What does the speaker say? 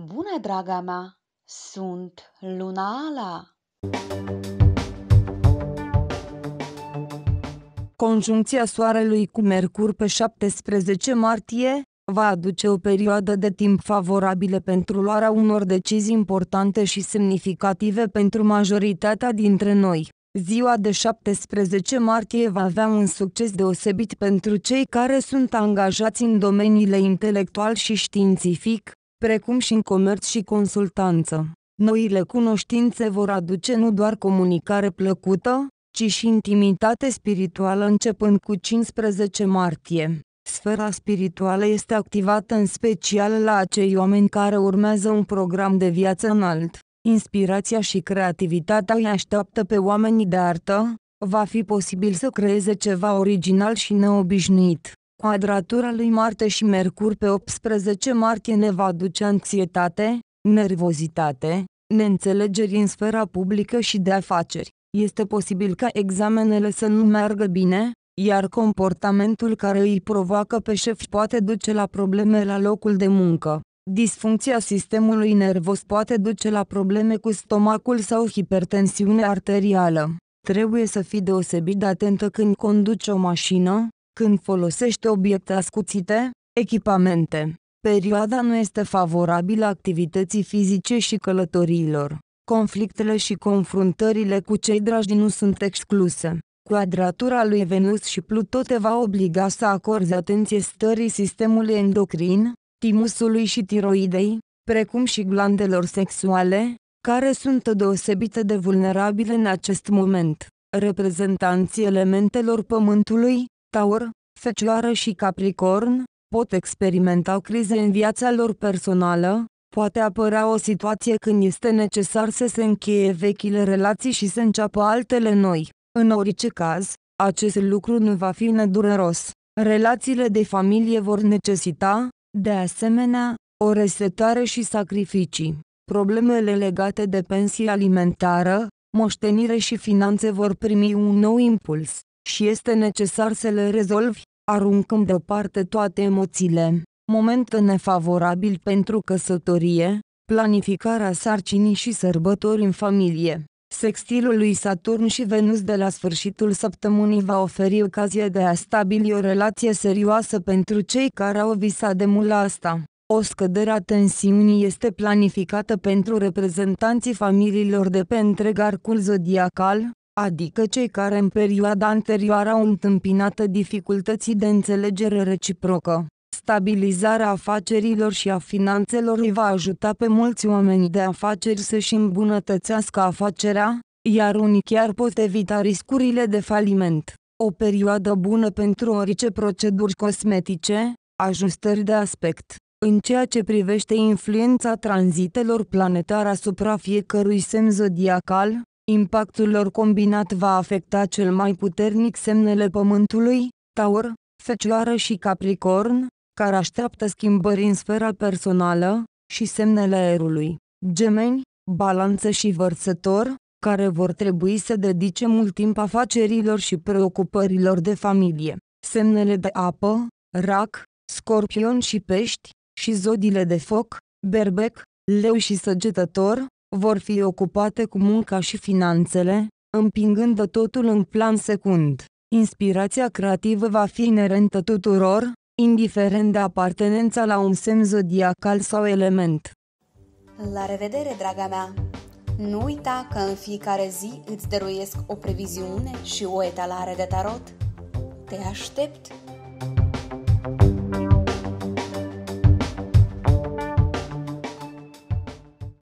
Bună, draga mea! Sunt Luna Ala! Conjuncția Soarelui cu Mercur pe 17 martie va aduce o perioadă de timp favorabilă pentru luarea unor decizii importante și semnificative pentru majoritatea dintre noi. Ziua de 17 martie va avea un succes deosebit pentru cei care sunt angajați în domeniile intelectual și științific, precum și în comerț și consultanță. Noile cunoștințe vor aduce nu doar comunicare plăcută, ci și intimitate spirituală începând cu 15 martie. Sfera spirituală este activată în special la acei oameni care urmează un program de viață înalt. Inspirația și creativitatea îi așteaptă pe oamenii de artă, va fi posibil să creeze ceva original și neobișnuit. Quadratura lui Marte și Mercur pe 18 martie ne va duce anxietate, nervozitate, neînțelegeri în sfera publică și de afaceri. Este posibil ca examenele să nu meargă bine, iar comportamentul care îi provoacă pe șef poate duce la probleme la locul de muncă. Disfuncția sistemului nervos poate duce la probleme cu stomacul sau hipertensiune arterială. Trebuie să fii deosebit de atentă când conduci o mașină, când folosește obiecte ascuțite, echipamente, perioada nu este favorabilă activității fizice și călătoriilor. Conflictele și confruntările cu cei dragi nu sunt excluse. Quadratura lui Venus și Pluto te va obliga să acorzi atenție stării sistemului endocrin, timusului și tiroidei, precum și glandelor sexuale, care sunt deosebite de vulnerabile în acest moment. Reprezentanții elementelor pământului, Taur, Fecioară și Capricorn, pot experimenta crize în viața lor personală, poate apărea o situație când este necesar să se încheie vechile relații și să înceapă altele noi. În orice caz, acest lucru nu va fi nedureros. Relațiile de familie vor necesita, de asemenea, o resetare și sacrificii. Problemele legate de pensie alimentară, moștenire și finanțe vor primi un nou impuls și este necesar să le rezolvi, aruncând deoparte toate emoțiile. Moment nefavorabil pentru căsătorie, planificarea sarcinii și sărbători în familie. Sextilul lui Saturn și Venus de la sfârșitul săptămânii va oferi ocazie de a stabili o relație serioasă pentru cei care au visat de mult la asta. O scădere a tensiunii este planificată pentru reprezentanții familiilor de pe întreg arcul zodiacal, adică cei care în perioada anterioară au întâmpinat dificultății de înțelegere reciprocă. Stabilizarea afacerilor și a finanțelor îi va ajuta pe mulți oameni de afaceri să-și îmbunătățească afacerea, iar unii chiar pot evita riscurile de faliment. O perioadă bună pentru orice proceduri cosmetice, ajustări de aspect. În ceea ce privește influența tranzitelor planetare asupra fiecărui semn zodiacal, Impactul lor combinat va afecta cel mai puternic semnele Pământului, Taur, Fecioară și Capricorn, care așteaptă schimbări în sfera personală, și semnele aerului, Gemeni, Balanță și Vărsător, care vor trebui să dedice mult timp afacerilor și preocupărilor de familie. Semnele de apă, rac, scorpion și pești, și zodile de foc, berbec, leu și săgetător, vor fi ocupate cu munca și finanțele, împingând totul în plan secund. Inspirația creativă va fi inerentă tuturor, indiferent de apartenența la un semn zodiacal sau element. La revedere, draga mea! Nu uita că în fiecare zi îți dăruiesc o previziune și o etalare de tarot. Te aștept!